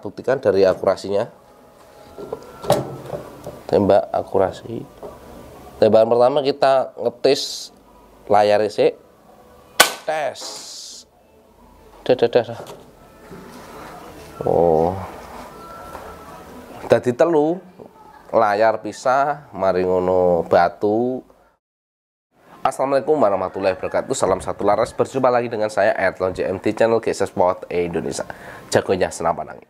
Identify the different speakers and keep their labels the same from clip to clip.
Speaker 1: buktikan dari akurasinya tembak akurasi tembakan pertama kita ngetis layar isi tes dah dah dah oh tadi telu layar pisah maringono batu Assalamualaikum warahmatullahi wabarakatuh Salam satu laras Berjumpa lagi dengan saya Ertlon JMT Channel GSS Sport Indonesia Jagonya senapan angin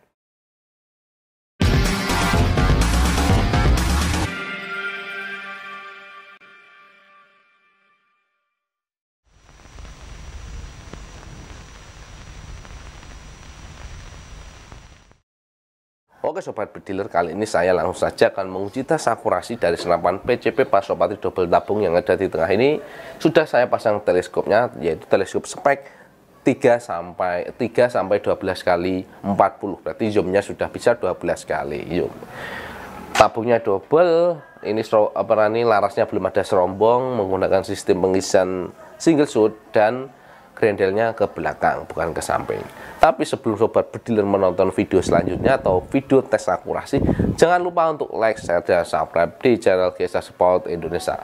Speaker 1: Oke Sobat Bediler, kali ini saya langsung saja akan menguji tes akurasi dari senapan PCP Pasopati double tabung yang ada di tengah ini. Sudah saya pasang teleskopnya, yaitu teleskop spek 3 sampai 3 sampai 12 kali 40. Berarti zoomnya sudah bisa 12 kali zoom. Tabungnya double, ini apa larasnya belum ada serombong menggunakan sistem pengisian single shot dan krendelnya ke belakang bukan ke samping tapi sebelum sobat bediler menonton video selanjutnya atau video tes akurasi jangan lupa untuk like, share, dan subscribe di channel Gesa Sport Indonesia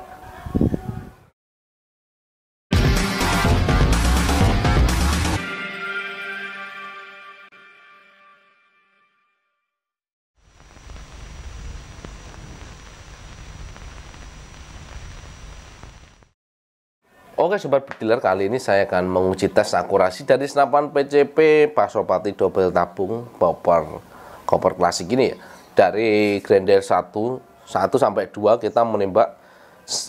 Speaker 1: Oke sobat bediler kali ini saya akan menguji tes akurasi dari senapan PCP Pasopati double tabung koper koper klasik ini ya. Dari grendel 1 1 sampai 2 kita menembak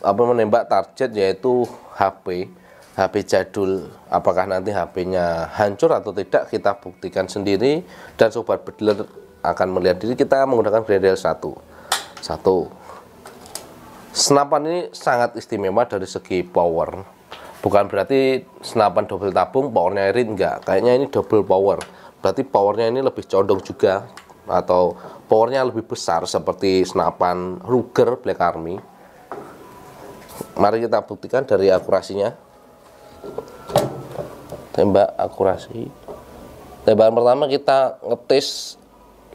Speaker 1: apa menembak target yaitu HP HP jadul apakah nanti HP-nya hancur atau tidak kita buktikan sendiri dan sobat bediler akan melihat diri kita menggunakan grendel 1 1 Senapan ini sangat istimewa dari segi power bukan berarti senapan double tabung powernya irit enggak kayaknya ini double power berarti powernya ini lebih condong juga atau powernya lebih besar seperti senapan Ruger Black Army mari kita buktikan dari akurasinya tembak akurasi tembakan pertama kita ngetes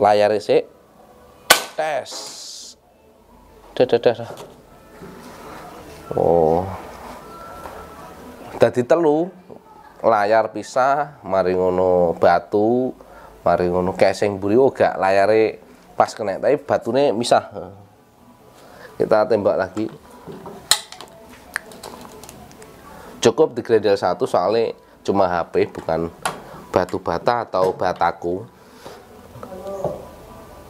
Speaker 1: layar isi e tes dadah dadah oh Tadi telu layar pisah mari ngono batu mari ngono casing buri oga oh, layare pas kena tapi batune misah kita tembak lagi cukup di gradel satu soalnya cuma HP bukan batu bata atau bataku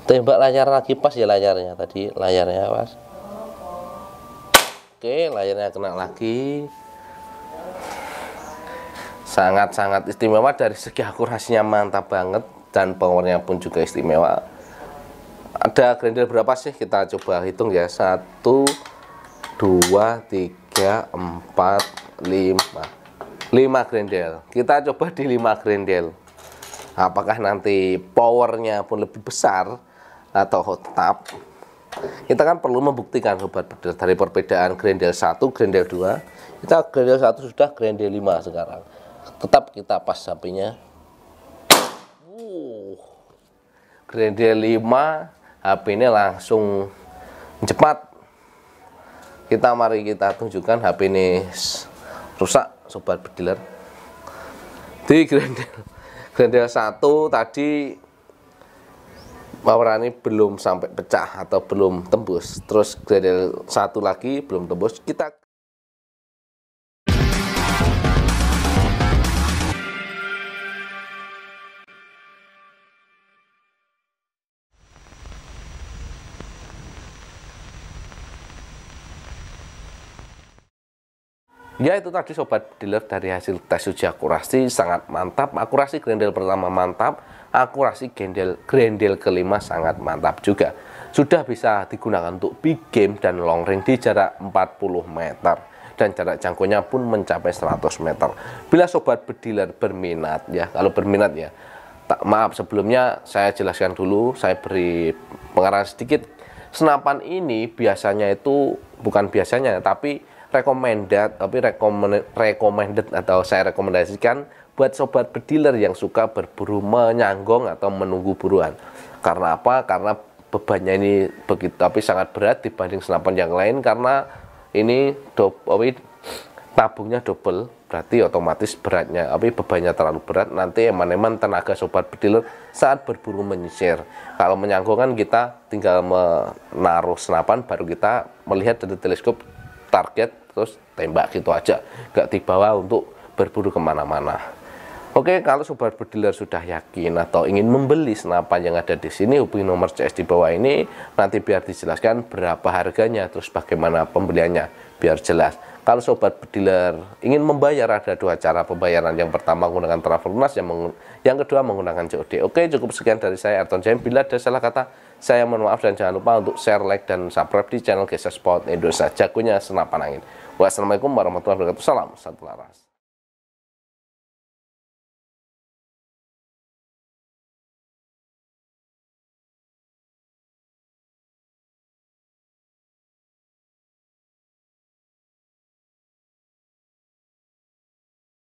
Speaker 1: tembak layar lagi pas ya layarnya tadi layarnya pas oke layarnya kena lagi sangat-sangat istimewa dari segi akurasinya mantap banget dan powernya pun juga istimewa ada grinder berapa sih kita coba hitung ya 1 2 3 4 5 5 grendel kita coba di 5 grendel apakah nanti powernya pun lebih besar atau tetap kita kan perlu membuktikan sobat dari perbedaan grendel 1 grendel 2 kita grendel 1 sudah grendel 5 sekarang tetap kita pas sapinya uh grade 5 HP ini langsung cepat kita mari kita tunjukkan HP ini rusak sobat bediler di grendel grendel 1 tadi ini belum sampai pecah atau belum tembus terus grendel satu lagi belum tembus kita Ya itu tadi sobat dealer dari hasil tes uji akurasi sangat mantap, akurasi grendel pertama mantap, akurasi grendel grendel kelima sangat mantap juga. Sudah bisa digunakan untuk big game dan long range di jarak 40 meter dan jarak jangkauannya pun mencapai 100 meter. Bila sobat bediler berminat ya, kalau berminat ya. Tak maaf sebelumnya saya jelaskan dulu, saya beri pengarahan sedikit. Senapan ini biasanya itu bukan biasanya tapi recommended tapi recommended, atau saya rekomendasikan buat sobat pediler yang suka berburu menyanggong atau menunggu buruan. Karena apa? Karena bebannya ini begitu tapi sangat berat dibanding senapan yang lain karena ini do, tapi tabungnya double berarti otomatis beratnya tapi bebannya terlalu berat nanti eman-eman tenaga sobat pediler saat berburu menyisir kalau menyanggong kan kita tinggal menaruh senapan baru kita melihat dari teleskop target terus tembak gitu aja gak dibawa untuk berburu kemana-mana Oke, kalau sobat pediler sudah yakin atau ingin membeli senapan yang ada di sini, hubungi nomor CS di bawah ini. Nanti biar dijelaskan berapa harganya, terus bagaimana pembeliannya, biar jelas. Kalau sobat pediler ingin membayar, ada dua cara pembayaran. Yang pertama menggunakan transfer lunas, yang, yang kedua menggunakan COD. Oke, cukup sekian dari saya, Arton Jaim. Bila ada salah kata, saya mohon maaf dan jangan lupa untuk share, like, dan subscribe di channel Geser Sport Indonesia. Jagonya senapan angin. Wassalamualaikum warahmatullahi wabarakatuh. Salam satu laras.